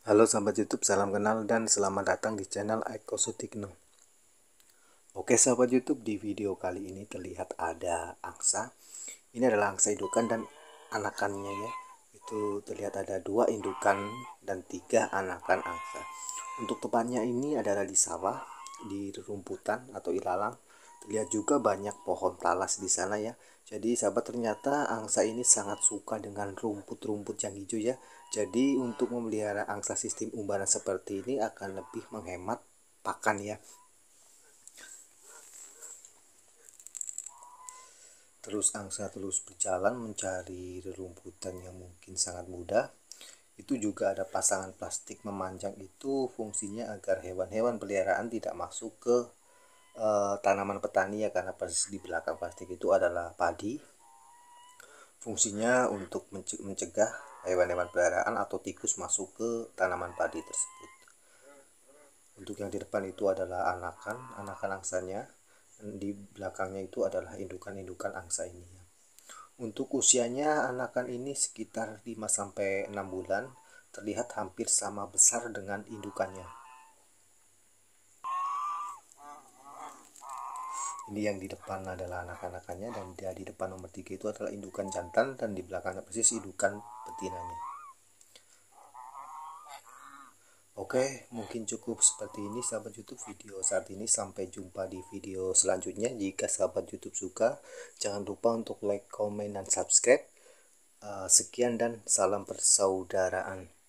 Halo sahabat YouTube, salam kenal dan selamat datang di channel Eko Sutikno. Oke sahabat YouTube, di video kali ini terlihat ada angsa. Ini adalah angsa indukan dan anakannya ya. Itu terlihat ada dua indukan dan tiga anakan angsa. Untuk tempatnya ini adalah di sawah, di rumputan atau ilalang Terlihat juga banyak pohon talas di sana ya. Jadi sahabat ternyata angsa ini sangat suka dengan rumput-rumput yang hijau ya. Jadi untuk memelihara angsa sistem umbaran seperti ini akan lebih menghemat pakan ya. Terus angsa terus berjalan mencari rerumputan yang mungkin sangat mudah. Itu juga ada pasangan plastik memanjang itu fungsinya agar hewan-hewan peliharaan tidak masuk ke tanaman petani ya karena persis di belakang plastik itu adalah padi. Fungsinya untuk mencegah hewan-hewan peliharaan atau tikus masuk ke tanaman padi tersebut. Untuk yang di depan itu adalah anakan, anakan angsanya. Di belakangnya itu adalah indukan-indukan angsa ini. Ya. Untuk usianya anakan ini sekitar 5 6 bulan terlihat hampir sama besar dengan indukannya. ini yang di depan adalah anak-anakannya dan dia di depan nomor tiga itu adalah indukan jantan dan di belakangnya persis indukan betinanya Oke, mungkin cukup seperti ini sahabat YouTube video saat ini. Sampai jumpa di video selanjutnya. Jika sahabat YouTube suka, jangan lupa untuk like, komen, dan subscribe. Uh, sekian dan salam persaudaraan.